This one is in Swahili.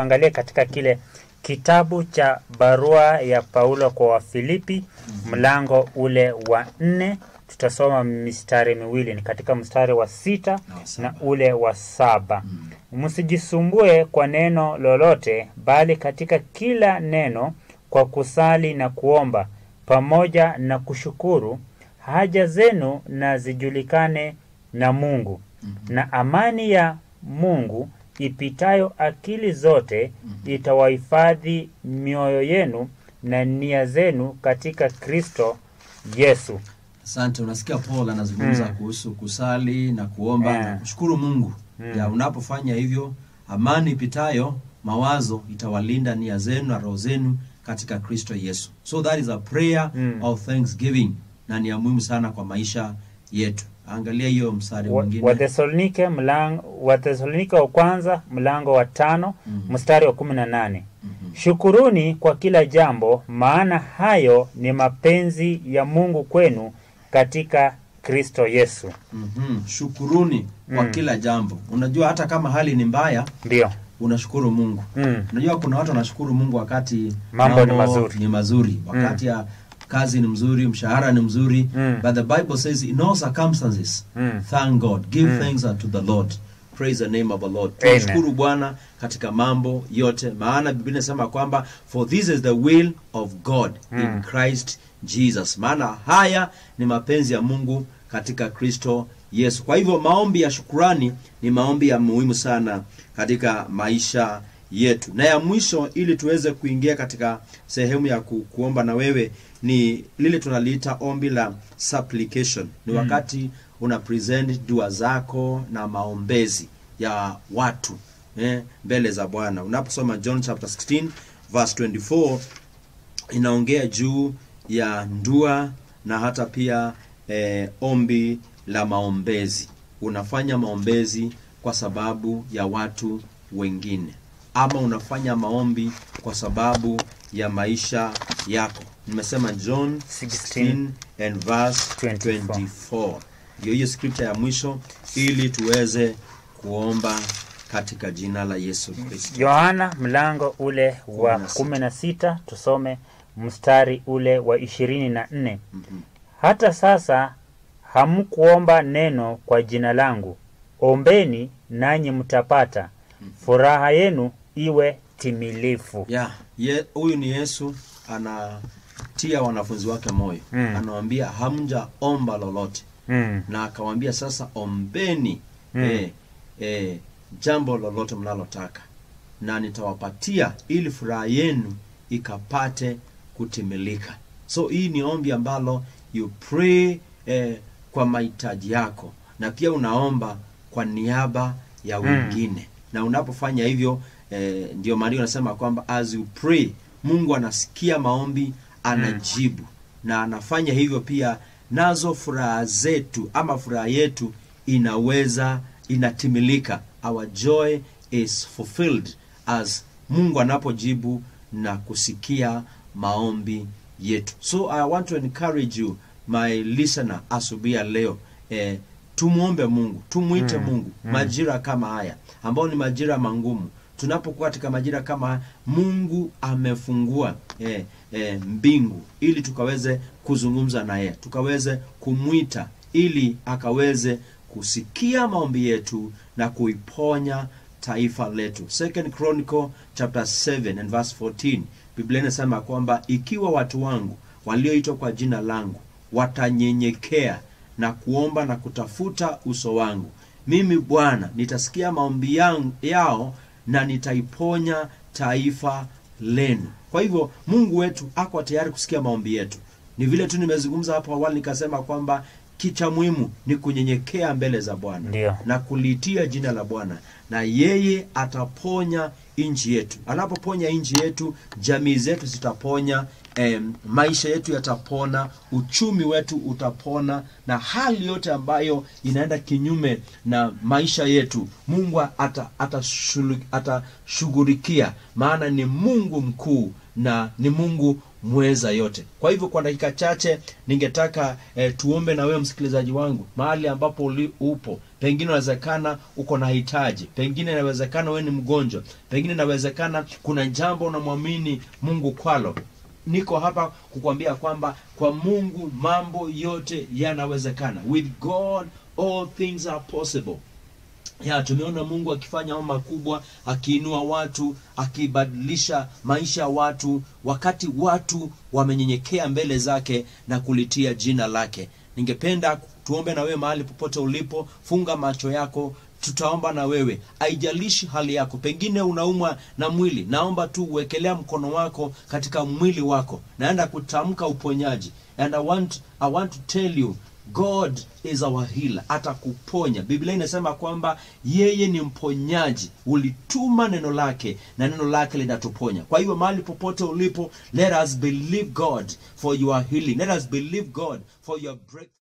tuangalie katika kile kitabu cha barua ya Paulo kwa Wafilipi mlango ule wa nne tutasoma mistari miwili, ni katika mstari wa sita na, na ule wa saba. Mm. Msijisumbue mm. kwa neno lolote, bali katika kila neno kwa kusali na kuomba pamoja na kushukuru, haja zenu na zijulikane na Mungu mm -hmm. na amani ya Mungu ipitayo akili zote mhm. itawahifadhi mioyo yenu na nia zenu katika Kristo Yesu. Asante. Unasikia Paul anazungumza mm. kuhusu kusali na kuomba yeah. na kushukuru Mungu mm. ya unapofanya hivyo, amani ipitayo mawazo itawalinda nia zenu na roho zenu katika Kristo Yesu. So that is a prayer mm. of thanksgiving, na ni ya muhimu sana kwa maisha yetu. Angalia hiyo mstari mwingine. Wathesalonike mlango Wathesalonike wa kwanza mlango wa tano mm -hmm. mstari wa kumi na nane mm -hmm. Shukuruni kwa kila jambo, maana hayo ni mapenzi ya Mungu kwenu katika Kristo Yesu. mm -hmm. Shukuruni kwa mm. kila jambo. Unajua hata kama hali ni mbaya, ndio unashukuru Mungu. mm. Unajua kuna watu wanashukuru Mungu wakati mambo ni mazuri, ni mazuri. wakati mm. ya kazi ni mzuri mshahara ni mzuri mm. but the bible says in all circumstances mm. thank god give mm. thanks unto the lord praise the name of the lord tunashukuru bwana katika mambo yote maana biblia inasema kwamba for this is the will of god mm. in hmm. christ jesus maana haya ni mapenzi ya mungu katika kristo yesu kwa hivyo maombi ya shukurani ni maombi ya muhimu sana katika maisha yetu. Na ya mwisho, ili tuweze kuingia katika sehemu ya ku, kuomba na wewe, ni lile tunaliita ombi la supplication. Ni hmm. wakati mm. una present dua zako na maombezi ya watu eh, mbele za Bwana. Unaposoma John chapter 16 verse 24 inaongea juu ya ndua na hata pia eh, ombi la maombezi. Unafanya maombezi kwa sababu ya watu wengine ama unafanya maombi kwa sababu ya maisha yako. Nimesema John 16 and verse 24, hiyo hiyo scripture ya mwisho, ili tuweze kuomba katika jina la Yesu Kristo. Yohana mlango ule wa 16 tusome mstari ule wa 24 Mm -hmm. Hata sasa hamkuomba neno kwa jina langu, ombeni nanyi mtapata, mhm. furaha yenu iwe timilifu. Yeah, huyu ye, ni Yesu anatia wanafunzi wake moyo mm. Anawaambia hamjaomba lolote mm. na akawambia sasa ombeni mm. eh, eh, jambo lolote mnalotaka na nitawapatia ili furaha yenu ikapate kutimilika. So hii ni ombi ambalo you pray eh, kwa mahitaji yako na pia unaomba kwa niaba ya hmm. wengine mm. na unapofanya hivyo eh, ndio mari anasema kwamba as you pray, Mungu anasikia maombi, anajibu mm. na anafanya hivyo pia, nazo furaha zetu ama furaha yetu inaweza inatimilika, our joy is fulfilled as Mungu anapojibu na kusikia maombi yetu. So I want to encourage you my listener asubia leo eh, tumwombe Mungu, tumwite mm, Mungu mm. majira kama haya ambayo ni majira mangumu tunapokuwa katika majira kama, Mungu amefungua eh, eh, mbingu ili tukaweze kuzungumza naye, tukaweze kumwita ili akaweze kusikia maombi yetu na kuiponya taifa letu. Second Chronicle chapter 7 and verse 14, Biblia inasema kwamba ikiwa watu wangu walioitwa kwa jina langu watanyenyekea na kuomba na kutafuta uso wangu, mimi Bwana nitasikia maombi yao na nitaiponya taifa lenu. Kwa hivyo Mungu wetu ako tayari kusikia maombi yetu. Ni vile tu nimezungumza hapo awali, nikasema kwamba kicha muhimu ni kunyenyekea mbele za Bwana na kulitia jina la Bwana, na yeye ataponya nchi yetu. Anapoponya nchi yetu, jamii zetu zitaponya eh, maisha yetu yatapona, uchumi wetu utapona, na hali yote ambayo inaenda kinyume na maisha yetu Mungu atashughulikia, ata maana ni Mungu mkuu na ni Mungu mweza yote. Kwa hivyo kwa dakika chache ningetaka eh, tuombe na wewe msikilizaji wangu mahali ambapo uli, upo. Pengine inawezekana uko na hitaji, pengine inawezekana wewe ni mgonjwa, pengine inawezekana kuna jambo unamwamini Mungu kwalo niko hapa kukwambia kwamba kwa Mungu mambo yote yanawezekana. With God all things are possible. Ya, tumeona Mungu akifanya mambo makubwa, akiinua watu, akibadilisha maisha ya watu, wakati watu wamenyenyekea mbele zake na kulitia jina lake. Ningependa tuombe na wewe mahali popote ulipo, funga macho yako tutaomba na wewe, aijalishi hali yako. Pengine unaumwa na mwili, naomba tu uwekelea mkono wako katika mwili wako, naenda kutamka uponyaji. And I want, I want to tell you God is our healer, atakuponya. Biblia inasema kwamba yeye ni mponyaji, ulituma neno lake na neno lake linatuponya. Kwa hiyo mahali popote ulipo, let us believe God for your healing, let us believe God for your break